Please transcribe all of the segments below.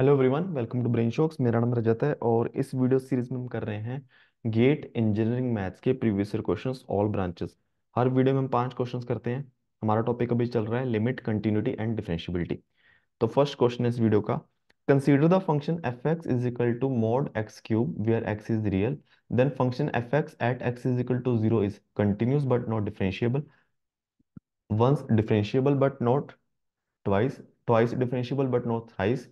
hello everyone welcome to brain shocks मेरा नाम रजत है और इस वीडियो सीरीज में हम कर रहे हैं गेट इंजीनियरिंग मैथ्स के previous year questions all branches हर वीडियो में हम पांच क्वेश्चंस करते हैं हमारा टॉपिक अभी चल रहा है लिमिट कंटिन्यूटी एंड डिफ्रेंशियबिलिटी तो फर्स्ट क्वेश्चन है इस वीडियो का consider the function F X is equal to mod X cube where X is real then function F X at X is equal to zero is continuous but not differentiable once differentiable but not twice twice differentiable but not thrice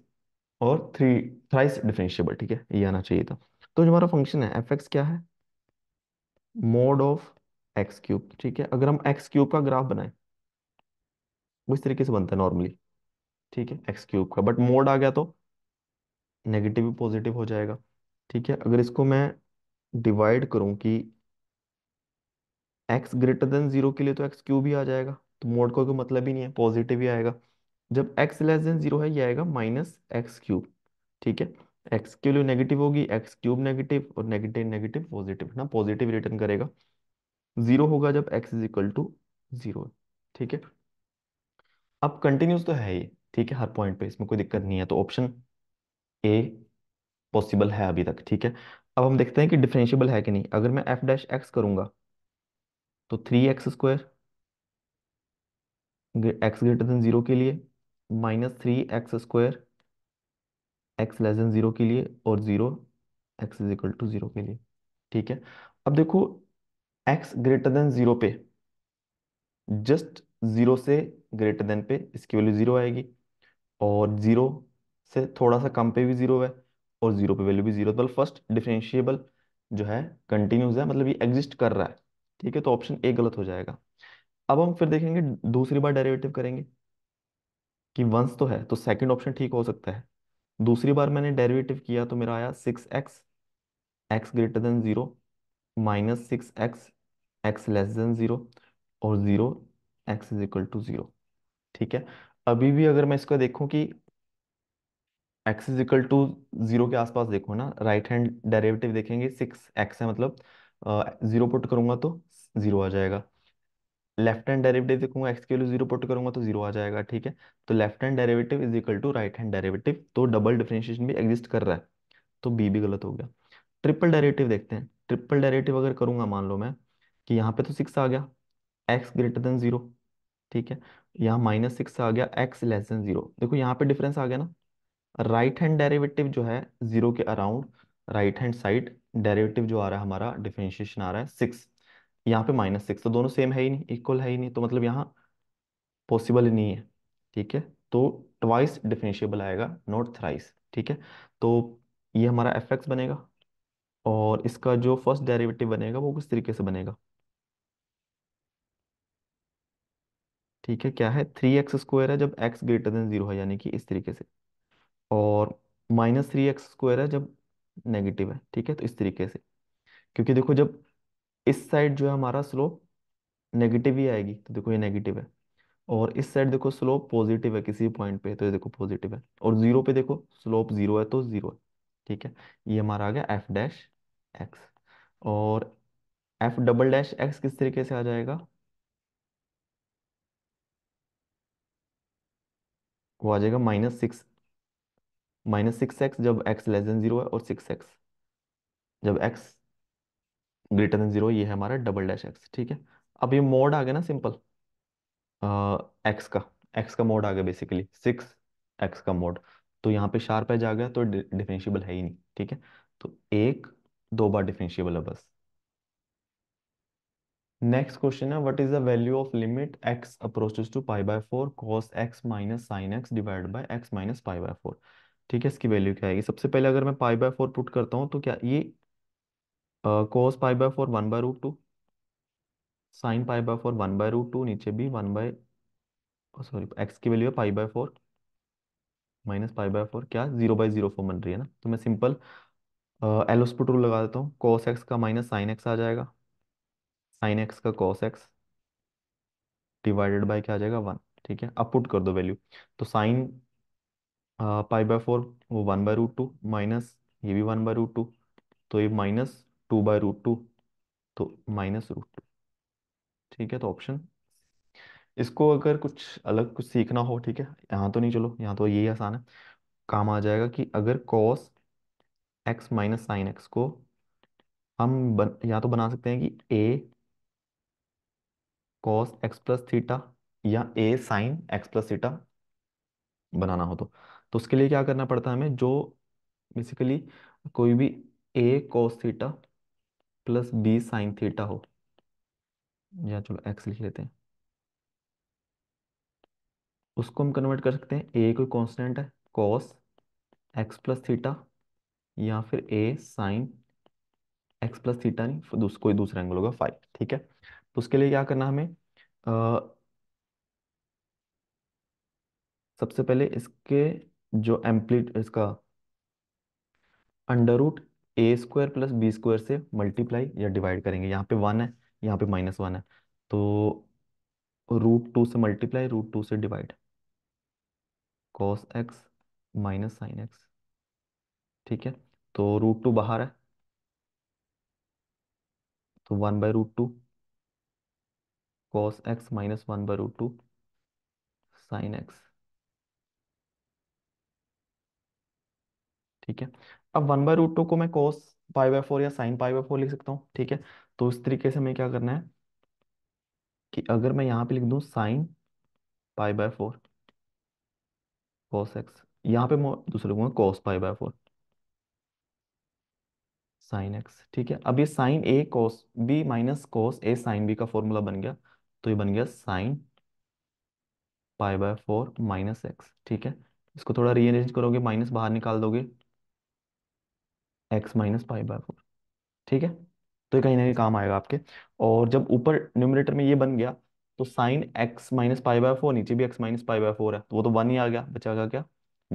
और three thrice differentiable ठीक है ये आना चाहिए था तो जो हमारा फंक्शन है एफ एक्स क्या है मोड ऑफ एक्स क्यूब ठीक है अगर हम एक्स क्यूब का ग्राफ बनाए वो इस तरीके से बनता है नॉर्मली ठीक है एक्स क्यूब का बट मोड आ गया तो नेगेटिव भी पॉजिटिव हो जाएगा ठीक है अगर इसको मैं डिवाइड करूं कि एक्स ग्रेटर देन जीरो के लिए तो एक्स क्यूब ही आ जाएगा तो मोड का कोई मतलब ही नहीं है पॉजिटिव ही आएगा जब एक्स लेस देन जीरो है ये आएगा माइनस एक्स क्यूब ठीक है एक्स के लिए नेगेटिव होगी एक्स क्यूब नेगेटिव और नेगेटिव नेगेटिव पॉजिटिव ना पॉजिटिव रिटर्न करेगा जीरो होगा जब X is equal to zero ठीक है अब कंटिन्यूस तो है ये ठीक है हर पॉइंट पे इसमें कोई दिक्कत नहीं है तो ऑप्शन ए पॉसिबल है अभी तक ठीक है अब हम देखते हैं कि डिफरेंशियबल है कि नहीं अगर मैं एफ डैश एक्स करूंगा तो three X square X greater than zero के लिए minus three X square X less than zero के लिए और zero X is equal to zero के लिए ठीक है अब देखो एक्स ग्रेटर देन ज़ीरो पे जस्ट ज़ीरो से ग्रेटर देन पे इसकी वैल्यू ज़ीरो आएगी और ज़ीरो से थोड़ा सा कम पे भी ज़ीरो है और ज़ीरो पे वैल्यू भी ज़ीरो मतलब फर्स्ट डिफरेंशिएबल जो है कंटिन्यूस है मतलब ये एग्जिस्ट कर रहा है ठीक है तो ऑप्शन ए गलत हो जाएगा अब हम फिर देखेंगे दूसरी बार डेरिवेटिव करेंगे कि वंस तो है तो सेकंड ऑप्शन ठीक हो सकता है दूसरी बार मैंने डेरिवेटिव किया तो मेरा आया six X X greater than zero minus six X X less than zero और zero X is equal to zero ठीक है अभी भी अगर मैं इसका देखूं कि X is equal to zero के आसपास देखो ना राइट हैंड डेरिवेटिव देखेंगे सिक्स एक्स है मतलब ज़ीरो पुट करूंगा तो ज़ीरो आ जाएगा लेफ्ट हैंड डेरिवेटिव देखूंगा एक्स के लिए जीरो पुट करूंगा तो जीरो आ जाएगा ठीक है तो left hand derivative is equal to right hand derivative तो डबल डिफरेंशिएशन भी एग्जिस्ट कर रहा है तो बी भी गलत हो गया ट्रिपल डेरिवेटिव देखते हैं ट्रिपल डेरिवेटिव अगर करूंगा मान लो मैं कि यहाँ पे तो सिक्स आ गया एक्स ग्रेटर देन जीरो ठीक है यहाँ माइनस सिक्स आ गया एक्स लेस देन जीरो देखो यहाँ पे डिफरेंस आ गया ना राइट हैंड डेरिवेटिव जो है जीरो के around right hand side derivative जो आ रहा है हमारा डिफरेंशिएशन आ रहा है सिक्स यहाँ पे माइनस सिक्स तो दोनों सेम है ही नहीं इक्वल है ही नहीं तो मतलब यहाँ पॉसिबल नहीं है ठीक है तो ट्वाइस डिफिनिशेबल आएगा नॉट थ्राइस ठीक है तो ये हमारा एफ एक्स बनेगा और इसका जो फर्स्ट डेरिवेटिव बनेगा वो किस तरीके से बनेगा ठीक है क्या है थ्री एक्स स्क्वायर है जब एक्स ग्रेटर देन जीरो है यानी कि इस तरीके से और माइनस थ्री एक्स स्क्वायर है जब नेगेटिव है ठीक है तो इस तरीके से क्योंकि देखो जब इस साइड जो है हमारा स्लोप नेगेटिव ही आएगी तो देखो ये नेगेटिव है और इस साइड देखो स्लोप पॉजिटिव है किसी पॉइंट पे तो ये देखो पॉजिटिव है और जीरो पे देखो स्लोप जीरो है तो जीरो है ठीक है ये हमारा आ गया एफ डैश एक्स और एफ डबल डैश एक्स किस तरीके से आ जाएगा वो आ जाएगा minus six minus six X जब एक्स लेस देन जीरो है और सिक्स एक्स जब एक्स ग्रेटर देन जीरो ये है हमारा डबल डैश एक्स ठीक है अब ये मोड आ गया ना सिंपल एक्स का एक्स का मोड आ गया बेसिकली सिक्स एक्स का मोड तो यहाँ पे शार्प एज आ गया तो डिफ्रेंशियबल है ही नहीं ठीक है तो एक दो बार डिफ्रेंशियबल है बस नेक्स्ट क्वेश्चन है what is the value of limit x approaches to pi by four cos X minus sine x divide by X minus pi by four ठीक है इसकी वैल्यू क्या आएगी सबसे पहले अगर मैं पाई बाय फोर पुट करता हूँ तो क्या ये cos pi by four one by root two sine pi by four one by root two नीचे भी वन बाय सॉरी एक्स की वैल्यू है pi by four minus pi by four क्या जीरो बाई जीरो फोर बन रही है ना तो मैं सिंपल एलोस्पुट रूल लगा देता हूँ कॉस एक्स का माइनस साइन एक्स आ जाएगा साइन एक्स का कॉस एक्स डिवाइडेड बाय क्या आ जाएगा वन ठीक है अब पुट कर दो वैल्यू तो साइन पाई बाय फोर वो one by root two minus ये भी वन बाय रूट टू तो ये minus two by root two तो माइनस रूट टू ठीक है तो ऑप्शन इसको अगर कुछ अलग कुछ सीखना हो ठीक है यहाँ तो नहीं चलो यहाँ तो यही आसान है काम आ जाएगा कि अगर cos X minus sine X को हम बन या तो बना सकते हैं कि A cos X plus theta या A sine X plus theta बनाना हो तो तो उसके लिए क्या करना पड़ता है हमें जो बेसिकली कोई भी A cos theta plus B sine theta हो या चलो एक्स लिख लेते हैं उसको हम कन्वर्ट कर सकते हैं ए कोई कांस्टेंट है कॉस एक्स प्लस थीटा या फिर A sine X plus theta नहीं दूस, कोई दूसरा एंगल होगा फाइव ठीक है तो उसके लिए क्या करना हमें आ, सबसे पहले इसके जो एम्पलीट इसका under root A square plus B square से मल्टीप्लाई या डिवाइड करेंगे यहाँ पे वन है यहाँ पे माइनस वन है तो रूट टू से मल्टीप्लाई रूट टू से divide cos X minus sine x ठीक है तो रूट टू बाहर है तो one by root two cos X minus one by root two sine x ठीक है अब वन बाय रूट टू को मैं कोस पाई बाय फोर या साइन पाई बाय फोर लिख सकता हूँ ठीक है तो इस तरीके से मैं क्या करना है कि अगर मैं यहाँ पे लिख दूँ sine pi by four cos x यहाँ पे मैं दूसरे लिखूंगा cos pi by four sine x ठीक है अब ये sine a cos b minus cos a sine b का फॉर्मूला बन गया तो ये बन गया sine pi by four minus x ठीक है इसको थोड़ा रीअरेंज करोगे माइनस बाहर निकाल दोगे x minus five by four ठीक है तो ये कहीं ना कहीं काम आएगा आपके और जब ऊपर न्यूमिनेटर में ये बन गया तो sine x minus five by four नीचे भी x minus five by four है तो वो तो वन ही आ गया गया क्या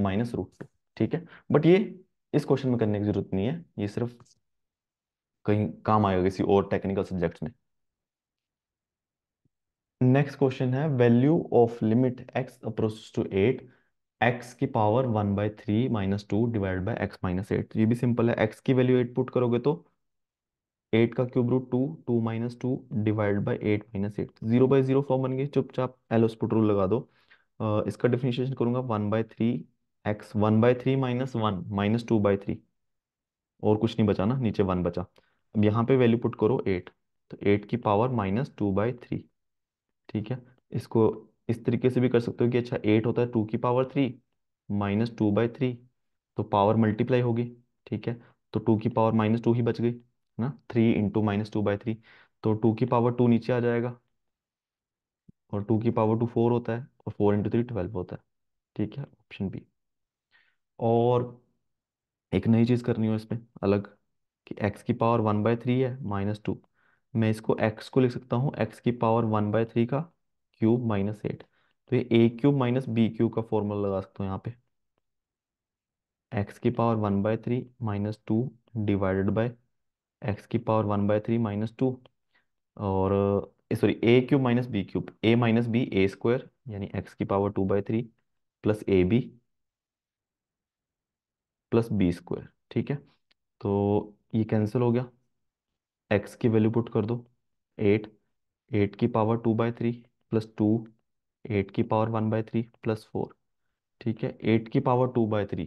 माइनस रूट टू ठीक है बट ये इस क्वेश्चन में करने की जरूरत नहीं है ये सिर्फ कहीं काम आएगा किसी और टेक्निकल सब्जेक्ट में नेक्स्ट क्वेश्चन है value of limit x approach to eight x की power one by three minus two divide by x minus eight ये भी सिंपल है एक्स की वैल्यू एट पुट करोगे तो एट का cube root two two minus two divide by eight minus eight zero by zero form बन गए चुपचाप एलोस्पुट रूल लगा दो uh, इसका डिफिनेशन करूंगा one by three x one by three minus one minus two by three और कुछ नहीं बचा ना नीचे वन बचा अब यहाँ पे वैल्यू पुट करो एट तो एट की power minus two by three ठीक है इसको इस तरीके से भी कर सकते हो कि अच्छा एट होता है टू की power three minus two by three तो पावर मल्टीप्लाई होगी ठीक है तो टू की पावर माइनस टू ही बच गई ना three into minus two by three तो टू की पावर टू नीचे आ जाएगा और टू की पावर टू फोर होता है और फोर इंटू थ्री ट्वेल्व होता है ठीक है ऑप्शन बी और एक नई चीज़ करनी हो इसमें अलग कि एक्स की पावर वन बाय थ्री है माइनस टू मैं इसको एक्स को लिख सकता हूँ एक्स की पावर वन बाय थ्री का क्यूब माइनस एट तो ये a cube minus b cube का फॉर्मूला लगा सकते हो यहाँ पे एक्स की power one by three minus two divided by x की power one by three minus two और sorry a cube minus b cube a minus B A square यानी एक्स की power two by three plus a b plus B square ठीक है तो ये cancel हो गया एक्स की वैल्यू पुट कर दो एट एट की power two by three plus two eight की power one by three plus four ठीक है एट की पावर टू बाय थ्री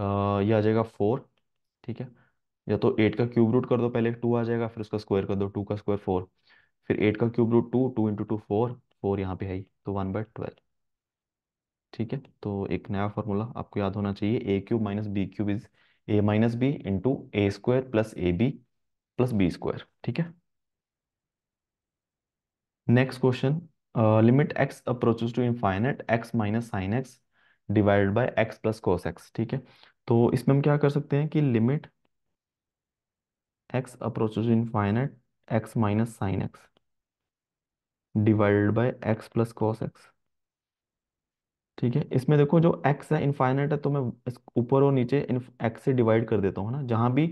ये आ जाएगा फोर ठीक है या तो एट का क्यूब रूट कर दो पहले टू आ जाएगा फिर उसका स्क्वायर कर दो टू का स्क्वायर फोर फिर एट का cube root two two into two four four यहाँ पे है ही तो वन बाय ट्वेल्व ठीक है तो एक नया फॉर्मूला आपको याद होना चाहिए a cube minus b cube is a minus b into a square plus a b plus B square ठीक है next question limit x approaches to infinite x minus sine x divide by x plus cos x ठीक है तो इसमें हम क्या कर सकते हैं कि limit x approaches to infinite x minus sine x divide by x plus cos x ठीक है इसमें देखो जो x है इनफाइनाइट है तो मैं ऊपर और नीचे x से डिवाइड कर देता हूँ ना जहाँ भी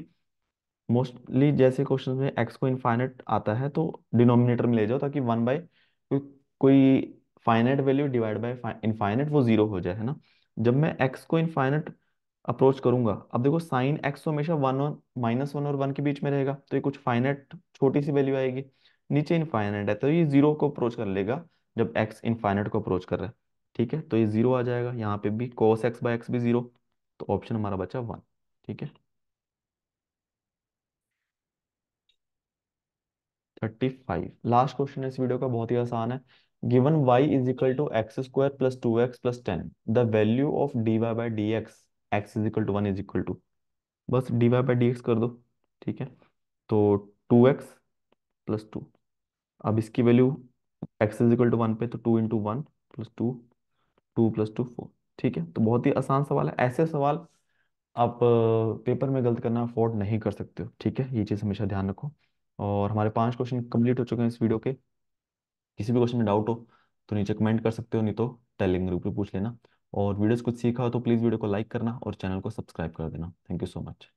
मोस्टली जैसे क्वेश्चन में x को इनफाइनाइट आता है तो डिनोमिनेटर में ले जाओ ताकि वन बाई कोई finite value divide by infinite वो जीरो हो जाए है ना जब मैं एक्स को इनफाइनेट अप्रोच करूंगा अब देखो साइन एक्स तो हमेशा वन और माइनस वन और वन के बीच में रहेगा तो ये कुछ फाइनेट छोटी सी वैल्यू आएगी नीचे इनफाइनेट है तो ये जीरो को अप्रोच कर लेगा जब एक्स इनफाइनेट को अप्रोच कर रहा है ठीक है तो ये जीरो आ जाएगा यहाँ पे भी कॉस एक्स बाय एक्स भी जीरो तो ऑप्शन हमारा बचा वन ठीक है थर्टी फाइव लास्ट क्वेश्चन इस वीडियो का बहुत ही आसान है given y is equal to x square plus 2x plus 10 the value of dy by dx x is equal to 1 is equal to बस dy by dx कर दो ठीक है तो 2x plus 2 अब इसकी value x is equal to 1 पे तो 2 into 1 plus 2 2 plus 2 4 ठीक है तो बहुत ही आसान सवाल है ऐसे सवाल आप पेपर में गलत करना अफोर्ड नहीं कर सकते हो ठीक है ये चीज़ हमेशा ध्यान रखो और हमारे पांच क्वेश्चन कंप्लीट हो चुके हैं इस वीडियो के किसी भी क्वेश्चन में डाउट हो तो नीचे कमेंट कर सकते हो नहीं तो टेलिंग ग्रुप पर पूछ लेना और वीडियोस कुछ सीखा हो तो प्लीज़ वीडियो को लाइक करना और चैनल को सब्सक्राइब कर देना थैंक यू सो मच